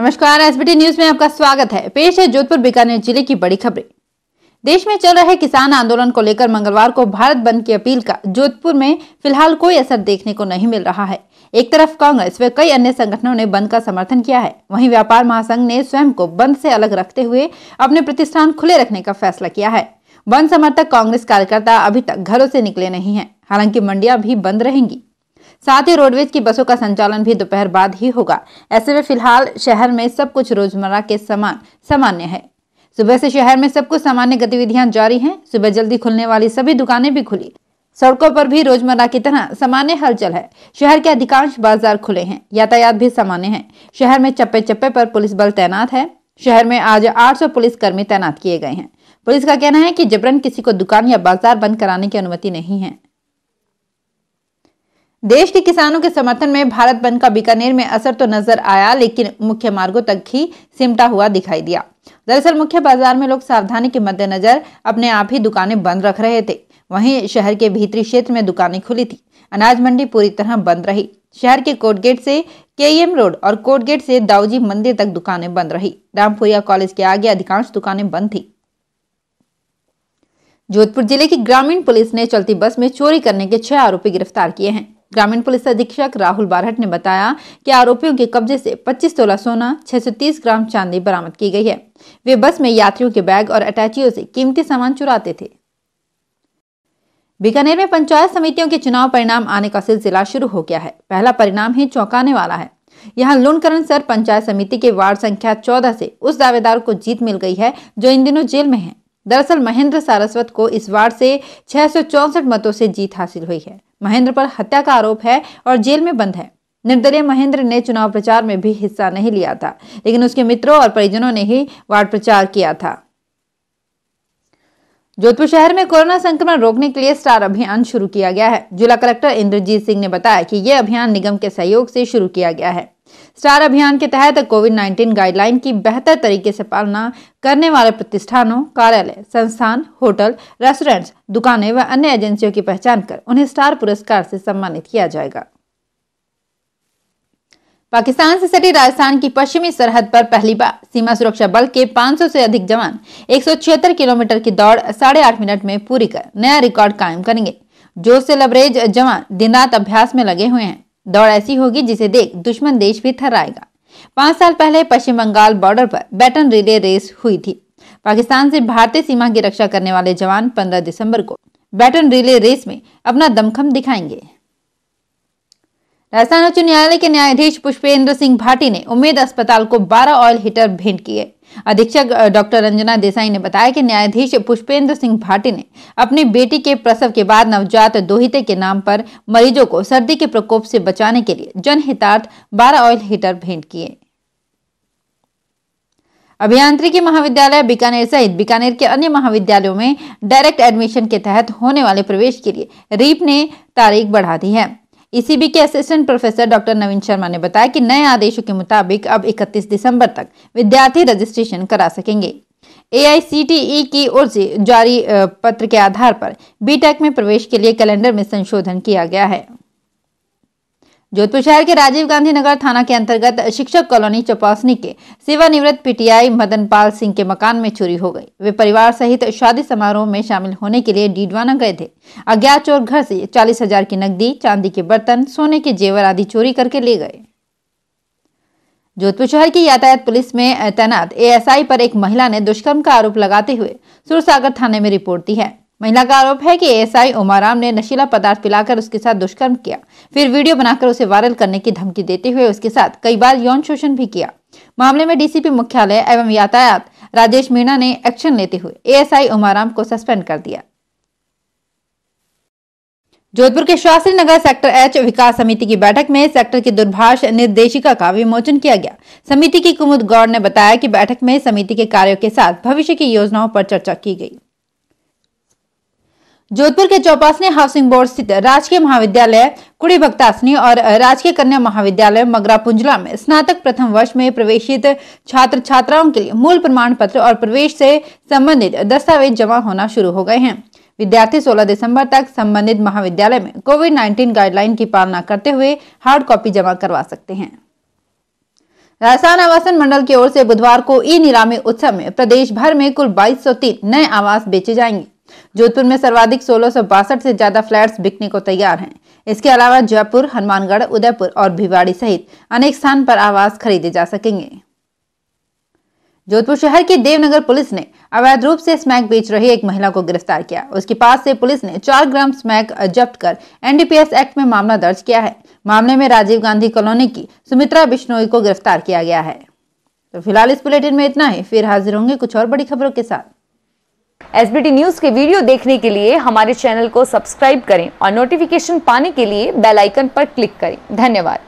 नमस्कार SBT news में आपका स्वागत है पेश है जोधपुर बीकानेर जिले की बड़ी खबरें देश में चल रहे किसान आंदोलन को लेकर मंगलवार को भारत बंद की अपील का जोधपुर में फिलहाल कोई असर देखने को नहीं मिल रहा है एक तरफ कांग्रेस व कई अन्य संगठनों ने बंद का समर्थन किया है वहीं व्यापार महासंघ ने स्वयं को बंद से अलग रखते हुए अपने प्रतिष्ठान खुले रखने का फैसला किया है बंद समर्थक कांग्रेस कार्यकर्ता अभी तक घरों से निकले नहीं है हालांकि मंडिया भी बंद रहेंगी साथ ही रोडवेज की बसों का संचालन भी दोपहर बाद ही होगा ऐसे में फिलहाल शहर में सब कुछ रोजमर्रा के समान सामान्य है सुबह से शहर में सब कुछ सामान्य गतिविधियां जारी हैं सुबह जल्दी खुलने वाली सभी दुकानें भी खुली सड़कों पर भी रोजमर्रा की तरह सामान्य हलचल है शहर के अधिकांश बाजार खुले हैं यातायात भी सामान्य है शहर में चप्पे चप्पे पर पुलिस बल तैनात है शहर में आज 800 कर्मी तैनात किए गए हैं पुलिस का कहना है कि जबरन किसी को दुकान या बाजार बंद कराने की अनुमति नहीं है देश के किसानों के समर्थन में भारत बंद का बीकानेर में असर तो नजर आया लेकिन मुख्य मार्गों तक ही सिमटा हुआ दिखाई दिया दरअसल मुख्य बाजार में लोग सावधानी के मद्देनजर अपने आप ही दुकानें बंद रख रहे थे वहीं शहर के भीतरी क्षेत्र में दुकानें खुली थी अनाज मंडी पूरी तरह बंद रही शहर के कोटगेट से केएम रोड और कोटगेट से दाऊजी मंदिर तक दुकानें बंद रही रामपुरिया कॉलेज के आगे अधिकांश दुकानें बंद थी जोधपुर जिले की ग्रामीण पुलिस ने चलती बस में चोरी करने के छह आरोपी गिरफ्तार किए हैं ग्रामीण पुलिस अधीक्षक राहुल बारहट ने बताया कि आरोपियों के कब्जे से 25 तोला सोना 630 ग्राम चांदी बरामद की गई है वे बस में यात्रियों के बैग और अटैचियों से कीमती सामान चुराते थे बीकानेर में पंचायत समितियों के चुनाव परिणाम आने का सिलसिला शुरू हो गया है पहला परिणाम ही चौंकाने वाला है यहाँ लूनकरण सर पंचायत समिति के वार्ड संख्या चौदह से उस दावेदार को जीत मिल गई है जो इन दिनों जेल में है दरअसल महेंद्र सारस्वत को इस वार्ड से छह मतों से जीत हासिल हुई है महेंद्र पर हत्या का आरोप है और जेल में बंद है निर्दलीय महेंद्र ने चुनाव प्रचार में भी हिस्सा नहीं लिया था लेकिन उसके मित्रों और परिजनों ने ही वार्ड प्रचार किया था जोधपुर शहर में कोरोना संक्रमण रोकने के लिए स्टार अभियान शुरू किया गया है जिला कलेक्टर इंद्रजीत सिंह ने बताया कि यह अभियान निगम के सहयोग से शुरू किया गया है स्टार अभियान के तहत कोविड 19 गाइडलाइन की बेहतर तरीके से पालना करने वाले प्रतिष्ठानों कार्यालय संस्थान होटल रेस्टोरेंट्स दुकानें व अन्य एजेंसियों की पहचान कर उन्हें स्टार पुरस्कार से सम्मानित किया जाएगा पाकिस्तान से सटी राजस्थान की पश्चिमी सरहद पर पहली बार सीमा सुरक्षा बल के 500 से अधिक जवान एक किलोमीटर की दौड़ साढ़े आठ मिनट में पूरी कर नया रिकॉर्ड कायम करेंगे जोश से लबरेज जवान दिन रात अभ्यास में लगे हुए हैं दौड़ ऐसी होगी जिसे देख दुश्मन देश भी थर्राएगा पांच साल पहले पश्चिम बंगाल बॉर्डर पर बैटन रिले रेस हुई थी पाकिस्तान से भारतीय सीमा की रक्षा करने वाले जवान 15 दिसंबर को बैटन रिले रेस में अपना दमखम दिखाएंगे राजस्थान उच्च न्यायालय के न्यायाधीश पुष्पेंद्र सिंह भाटी ने उम्मीद अस्पताल को 12 ऑयल हीटर भेंट किए अधीक्षक डॉक्टर रंजना देसाई ने बताया कि न्यायाधीश पुष्पेंद्र सिंह भाटी ने अपनी बेटी के प्रसव के बाद नवजात दोहिते के नाम पर मरीजों को सर्दी के प्रकोप से बचाने के लिए जनहितार्थ बारह ऑयल हीटर भेंट किए अभियांत्रिकी महाविद्यालय बीकानेर सहित बीकानेर के अन्य महाविद्यालयों में डायरेक्ट एडमिशन के तहत होने वाले प्रवेश के लिए रीप ने तारीख बढ़ा दी है ईसीबी e के assistant professor doctor Naveen Sharma ने बताया कि नए आदेशों के मुताबिक अब 31 दिसंबर तक विद्यार्थी रजिस्ट्रेशन करा सकेंगे ए e की ओर से जारी पत्र के आधार पर बीटेक में प्रवेश के लिए कैलेंडर में संशोधन किया गया है जोधपुर शहर के राजीव गांधी नगर थाना के अंतर्गत शिक्षक कॉलोनी चौपासनी के सेवानिवृत्त पीटीआई मदन पाल सिंह के मकान में चोरी हो गई वे परिवार सहित शादी समारोह में शामिल होने के लिए डीडवाना गए थे अज्ञात चोर घर से चालीस हजार की नकदी चांदी के बर्तन सोने के जेवर आदि चोरी करके ले गए जोधपुर शहर की यातायात पुलिस में तैनात एएसआई पर एक महिला ने दुष्कर्म का आरोप लगाते हुए सुरसागर थाने में रिपोर्ट दी है महिला का आरोप है कि एएसआई उमाराम ने नशीला पदार्थ पिलाकर उसके साथ दुष्कर्म किया फिर वीडियो बनाकर उसे वायरल करने की धमकी देते हुए उसके साथ कई बार यौन शोषण भी किया मामले में डीसीपी मुख्यालय एवं यातायात राजेश मीणा ने एक्शन लेते हुए एएसआई उमाराम को सस्पेंड कर दिया जोधपुर के शास्त्री नगर सेक्टर एच विकास समिति की बैठक में सेक्टर की दुर्भाष निर्देशिका का विमोचन किया गया समिति की कुमुद गौड़ ने बताया कि बैठक में समिति के कार्यों के साथ भविष्य की योजनाओं पर चर्चा की गई जोधपुर के चौपासनी हाउसिंग बोर्ड स्थित राजकीय महाविद्यालय कुड़ी भक्तासनी और राजकीय कन्या महाविद्यालय मगरा पुंजला में स्नातक प्रथम वर्ष में प्रवेशित छात्र छात्राओं के लिए मूल प्रमाण पत्र और प्रवेश से संबंधित दस्तावेज जमा होना शुरू हो गए हैं विद्यार्थी 16 दिसंबर तक संबंधित महाविद्यालय में कोविड 19 गाइडलाइन की पालना करते हुए हार्ड कॉपी जमा करवा सकते हैं राजस्थान आवासन मंडल की ओर से बुधवार को ई नीलामी उत्सव में प्रदेश भर में कुल 2203 नए आवास बेचे जाएंगे जोधपुर में सर्वाधिक सोलह से ज्यादा फ्लैट बिकने को तैयार है इसके अलावा जयपुर हनुमानगढ़ उदयपुर और भिवाड़ी सहित अनेक स्थान पर आवास खरीदे जा सकेंगे जोधपुर शहर की देवनगर पुलिस ने अवैध रूप से स्मैक बेच रही एक महिला को गिरफ्तार किया उसके पास से पुलिस ने चार ग्राम स्मैक जब्त कर एनडीपीएस एक्ट में मामला दर्ज किया है मामले में राजीव गांधी कॉलोनी की सुमित्रा बिश्नोई को गिरफ्तार किया गया है तो फिलहाल इस बुलेटिन में इतना ही फिर हाजिर होंगे कुछ और बड़ी खबरों के साथ एस न्यूज़ के वीडियो देखने के लिए हमारे चैनल को सब्सक्राइब करें और नोटिफिकेशन पाने के लिए बेल आइकन पर क्लिक करें धन्यवाद